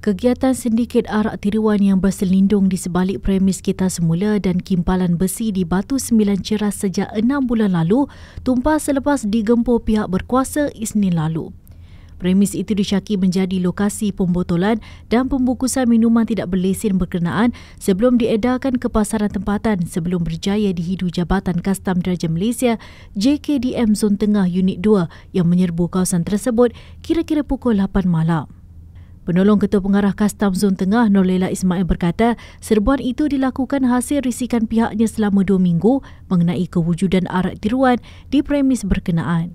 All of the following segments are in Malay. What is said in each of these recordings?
Kegiatan sindiket arak tiruan yang berselindung di sebalik premis kita semula dan kimpalan besi di Batu Sembilan Ceras sejak enam bulan lalu tumpah selepas digempur pihak berkuasa Isnin lalu. Premis itu disyaki menjadi lokasi pembotolan dan pembukusan minuman tidak berlesen berkenaan sebelum diedarkan ke pasaran tempatan sebelum berjaya dihidu Jabatan Kastam Deraja Malaysia JKDM Zon Tengah Unit 2 yang menyerbu kawasan tersebut kira-kira pukul 8 malam. Penolong Ketua Pengarah Kastam Zon Tengah Norlela Ismail berkata serbuan itu dilakukan hasil risikan pihaknya selama dua minggu mengenai kewujudan arak tiruan di premis berkenaan.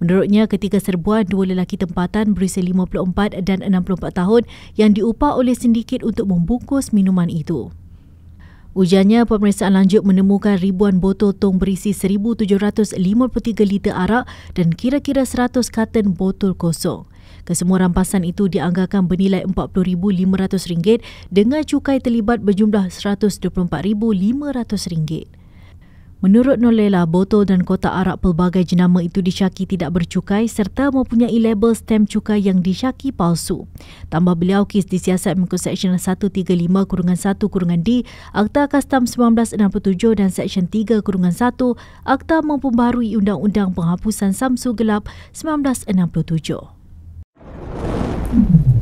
Menurutnya, ketika serbuan dua lelaki tempatan berusia 54 dan 64 tahun yang diupah oleh sindiket untuk membungkus minuman itu. Ujarnya, pemeriksaan lanjut menemukan ribuan botol tong berisi 1,753 liter arak dan kira-kira 100 katen botol kosong. Kesemua rampasan itu dianggarkan bernilai RM40,500 dengan cukai terlibat berjumlah RM124,500. Menurut Nolela, botol dan kotak arak pelbagai jenama itu disyaki tidak bercukai serta mempunyai label stem cukai yang disyaki palsu. Tambah beliau kes disiasat mengikut Seksyen 135-1-D Akta Kastam 1967 dan Seksyen 3-1 Akta Mempembaharui Undang-Undang Penghapusan Samsu Gelap 1967. Thank you.